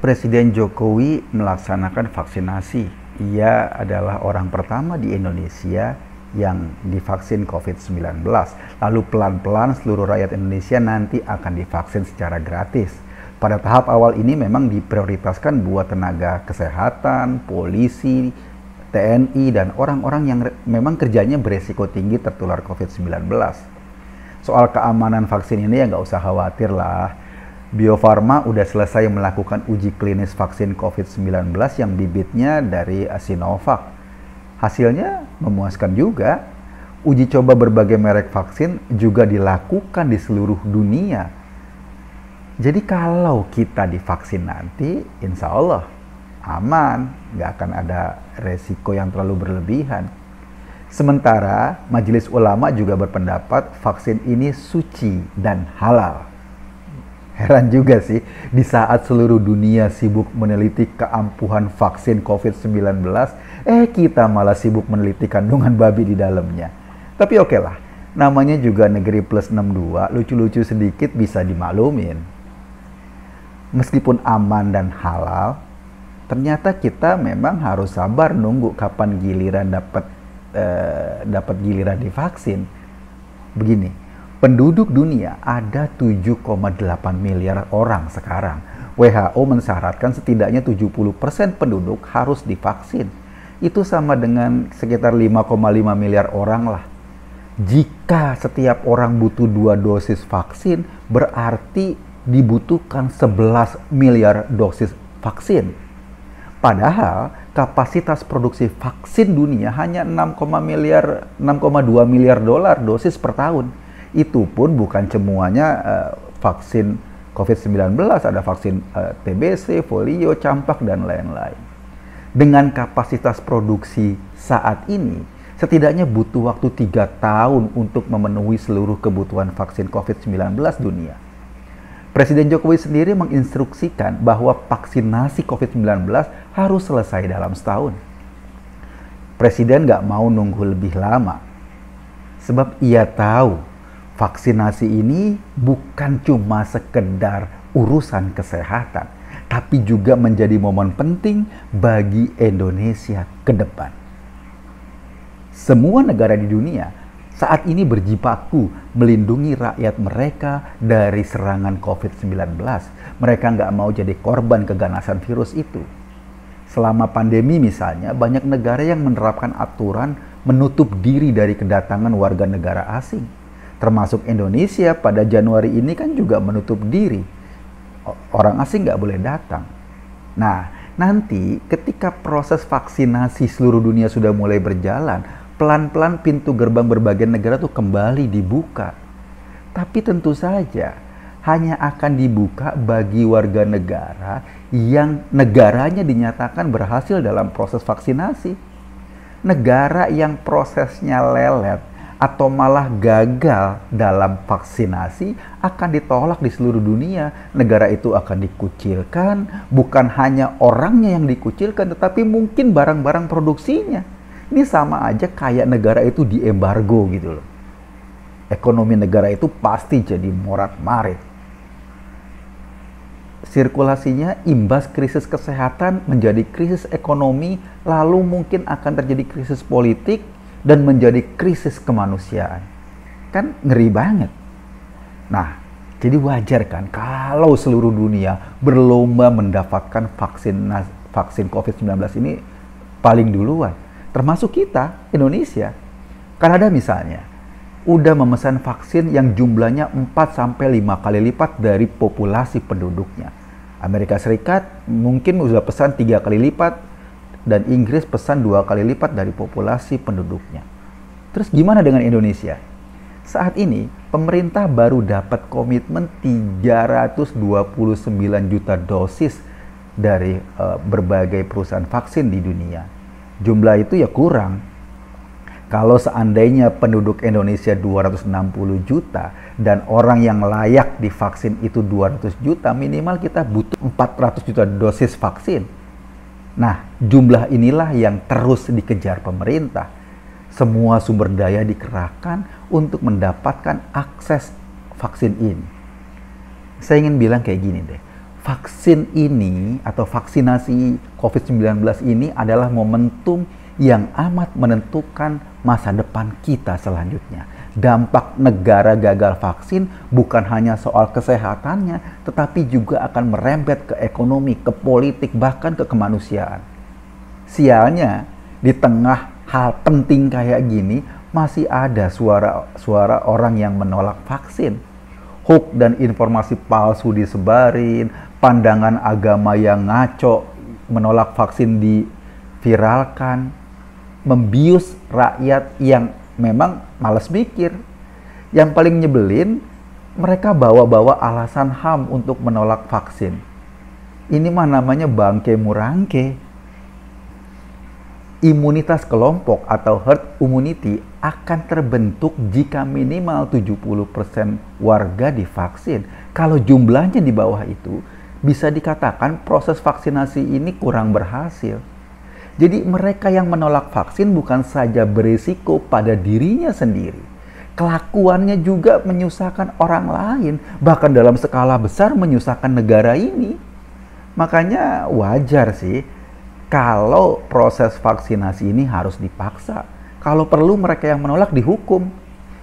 Presiden Jokowi melaksanakan vaksinasi. Ia adalah orang pertama di Indonesia yang divaksin COVID-19. Lalu pelan-pelan seluruh rakyat Indonesia nanti akan divaksin secara gratis. Pada tahap awal ini memang diprioritaskan buat tenaga kesehatan, polisi, TNI, dan orang-orang yang memang kerjanya beresiko tinggi tertular COVID-19. Soal keamanan vaksin ini ya nggak usah khawatir lah Bio Farma udah selesai melakukan uji klinis vaksin COVID-19 yang bibitnya dari Sinovac. Hasilnya memuaskan juga. Uji coba berbagai merek vaksin juga dilakukan di seluruh dunia. Jadi kalau kita divaksin nanti, insya Allah aman, nggak akan ada resiko yang terlalu berlebihan. Sementara Majelis Ulama juga berpendapat vaksin ini suci dan halal. Heran juga sih, di saat seluruh dunia sibuk meneliti keampuhan vaksin COVID-19, eh kita malah sibuk meneliti kandungan babi di dalamnya. Tapi oke okay lah, namanya juga negeri plus 62, lucu-lucu sedikit bisa dimaklumin. Meskipun aman dan halal, ternyata kita memang harus sabar nunggu kapan giliran dapat eh, dapat giliran divaksin. Begini, Penduduk dunia ada 7,8 miliar orang sekarang. WHO mensyaratkan setidaknya 70% penduduk harus divaksin. Itu sama dengan sekitar 5,5 miliar orang lah. Jika setiap orang butuh dua dosis vaksin, berarti dibutuhkan 11 miliar dosis vaksin. Padahal kapasitas produksi vaksin dunia hanya 6, miliar 6,2 miliar dolar dosis per tahun itu pun bukan semuanya uh, vaksin COVID-19, ada vaksin uh, eh, TBC, polio, campak, dan lain-lain. Dengan kapasitas produksi saat ini, setidaknya butuh waktu tiga tahun untuk memenuhi seluruh kebutuhan vaksin COVID-19 dunia. Presiden Jokowi sendiri menginstruksikan bahwa vaksinasi COVID-19 harus selesai dalam setahun. Presiden nggak mau nunggu lebih lama, sebab ia tahu vaksinasi ini bukan cuma sekedar urusan kesehatan, tapi juga menjadi momen penting bagi Indonesia ke depan. Semua negara di dunia saat ini berjibaku melindungi rakyat mereka dari serangan COVID-19. Mereka nggak mau jadi korban keganasan virus itu. Selama pandemi misalnya, banyak negara yang menerapkan aturan menutup diri dari kedatangan warga negara asing termasuk Indonesia pada Januari ini kan juga menutup diri. Orang asing nggak boleh datang. Nah, nanti ketika proses vaksinasi seluruh dunia sudah mulai berjalan, pelan-pelan pintu gerbang berbagai negara tuh kembali dibuka. Tapi tentu saja hanya akan dibuka bagi warga negara yang negaranya dinyatakan berhasil dalam proses vaksinasi. Negara yang prosesnya lelet atau malah gagal dalam vaksinasi akan ditolak di seluruh dunia. Negara itu akan dikucilkan, bukan hanya orangnya yang dikucilkan, tetapi mungkin barang-barang produksinya. Ini sama aja kayak negara itu di embargo gitu loh. Ekonomi negara itu pasti jadi morat-marit sirkulasinya imbas krisis kesehatan menjadi krisis ekonomi, lalu mungkin akan terjadi krisis politik, dan menjadi krisis kemanusiaan. Kan ngeri banget. Nah, jadi wajar kan kalau seluruh dunia berlomba mendapatkan vaksin vaksin COVID-19 ini paling duluan. Termasuk kita, Indonesia. Kanada misalnya, udah memesan vaksin yang jumlahnya 4-5 kali lipat dari populasi penduduknya. Amerika Serikat mungkin sudah pesan tiga kali lipat, dan Inggris pesan dua kali lipat dari populasi penduduknya. Terus gimana dengan Indonesia? Saat ini pemerintah baru dapat komitmen 329 juta dosis dari uh, berbagai perusahaan vaksin di dunia. Jumlah itu ya kurang. Kalau seandainya penduduk Indonesia 260 juta dan orang yang layak divaksin itu 200 juta, minimal kita butuh 400 juta dosis vaksin Nah, jumlah inilah yang terus dikejar pemerintah. Semua sumber daya dikerahkan untuk mendapatkan akses vaksin ini. Saya ingin bilang kayak gini deh. Vaksin ini atau vaksinasi COVID-19 ini adalah momentum yang amat menentukan masa depan kita selanjutnya dampak negara gagal vaksin bukan hanya soal kesehatannya, tetapi juga akan merembet ke ekonomi, ke politik, bahkan ke kemanusiaan. Sialnya, di tengah hal penting kayak gini, masih ada suara-suara orang yang menolak vaksin. Hoax dan informasi palsu disebarin, pandangan agama yang ngaco menolak vaksin diviralkan, membius rakyat yang memang males mikir. Yang paling nyebelin, mereka bawa-bawa alasan HAM untuk menolak vaksin. Ini mah namanya bangke murangke. Imunitas kelompok atau herd immunity akan terbentuk jika minimal 70% warga divaksin. Kalau jumlahnya di bawah itu, bisa dikatakan proses vaksinasi ini kurang berhasil. Jadi mereka yang menolak vaksin bukan saja berisiko pada dirinya sendiri, kelakuannya juga menyusahkan orang lain, bahkan dalam skala besar menyusahkan negara ini. Makanya wajar sih kalau proses vaksinasi ini harus dipaksa. Kalau perlu mereka yang menolak dihukum.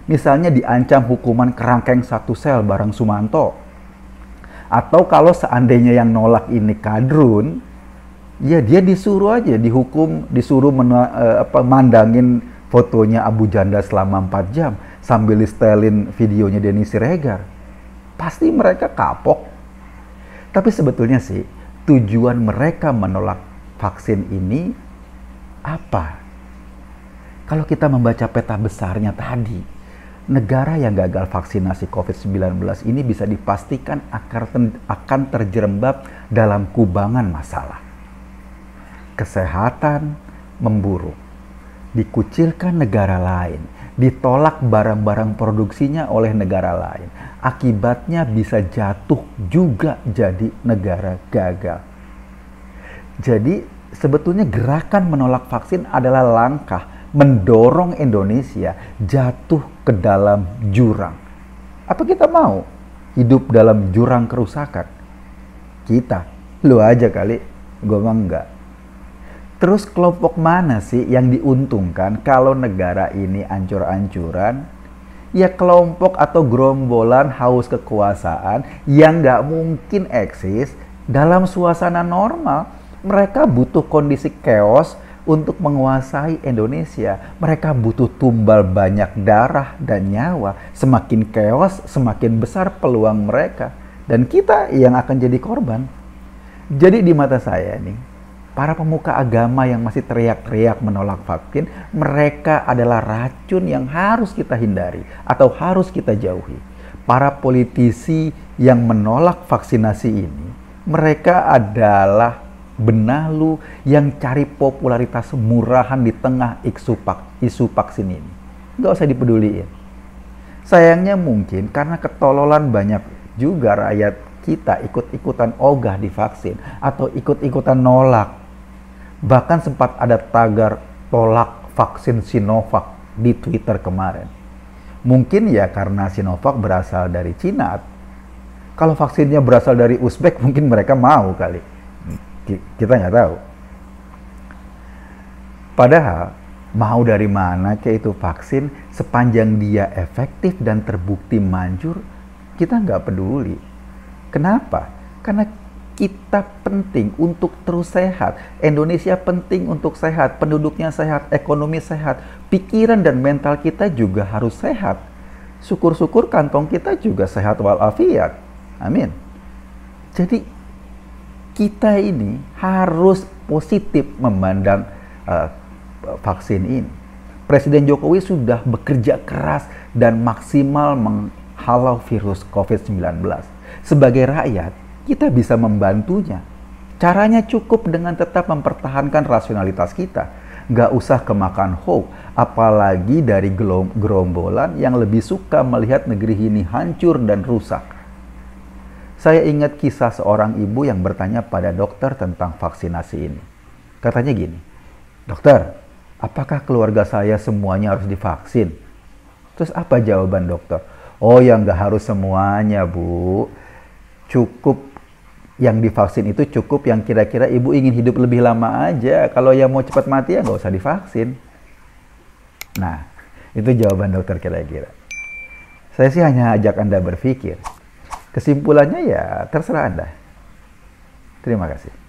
Misalnya diancam hukuman kerangkeng satu sel barang Sumanto. Atau kalau seandainya yang nolak ini kadrun, ya dia disuruh aja dihukum disuruh mena, uh, apa mandangin fotonya Abu Janda selama 4 jam sambil distelin videonya Denny Siregar pasti mereka kapok tapi sebetulnya sih tujuan mereka menolak vaksin ini apa kalau kita membaca peta besarnya tadi negara yang gagal vaksinasi COVID-19 ini bisa dipastikan akan terjerembab dalam kubangan masalah kesehatan memburuk, dikucilkan negara lain, ditolak barang-barang produksinya oleh negara lain. Akibatnya bisa jatuh juga jadi negara gagal. Jadi sebetulnya gerakan menolak vaksin adalah langkah mendorong Indonesia jatuh ke dalam jurang. Apa kita mau hidup dalam jurang kerusakan? Kita, lu aja kali, gue mah enggak. Terus kelompok mana sih yang diuntungkan kalau negara ini ancur-ancuran? Ya kelompok atau gerombolan haus kekuasaan yang nggak mungkin eksis dalam suasana normal. Mereka butuh kondisi chaos untuk menguasai Indonesia. Mereka butuh tumbal banyak darah dan nyawa. Semakin chaos, semakin besar peluang mereka. Dan kita yang akan jadi korban. Jadi di mata saya nih, para pemuka agama yang masih teriak-teriak menolak vaksin, mereka adalah racun yang harus kita hindari atau harus kita jauhi. Para politisi yang menolak vaksinasi ini, mereka adalah benalu yang cari popularitas murahan di tengah isu, vaksin ini. Gak usah dipeduliin. Sayangnya mungkin karena ketololan banyak juga rakyat kita ikut-ikutan ogah divaksin atau ikut-ikutan nolak Bahkan sempat ada tagar tolak vaksin Sinovac di Twitter kemarin. Mungkin ya karena Sinovac berasal dari Cina. Kalau vaksinnya berasal dari Uzbek mungkin mereka mau kali. Kita nggak tahu. Padahal mau dari mana yaitu itu vaksin sepanjang dia efektif dan terbukti manjur kita nggak peduli. Kenapa? Karena kita penting untuk terus sehat. Indonesia penting untuk sehat, penduduknya sehat, ekonomi sehat, pikiran dan mental kita juga harus sehat. Syukur-syukur kantong kita juga sehat walafiat. Amin. Jadi kita ini harus positif memandang uh, vaksin ini. Presiden Jokowi sudah bekerja keras dan maksimal menghalau virus COVID-19. Sebagai rakyat, kita bisa membantunya. Caranya cukup dengan tetap mempertahankan rasionalitas kita. Gak usah kemakan hoax, apalagi dari gerombolan yang lebih suka melihat negeri ini hancur dan rusak. Saya ingat kisah seorang ibu yang bertanya pada dokter tentang vaksinasi ini. Katanya gini, Dokter, apakah keluarga saya semuanya harus divaksin? Terus apa jawaban dokter? Oh ya nggak harus semuanya bu, cukup yang divaksin itu cukup yang kira-kira ibu ingin hidup lebih lama aja. Kalau yang mau cepat mati ya nggak usah divaksin. Nah, itu jawaban dokter kira-kira. Saya sih hanya ajak Anda berpikir. Kesimpulannya ya terserah Anda. Terima kasih.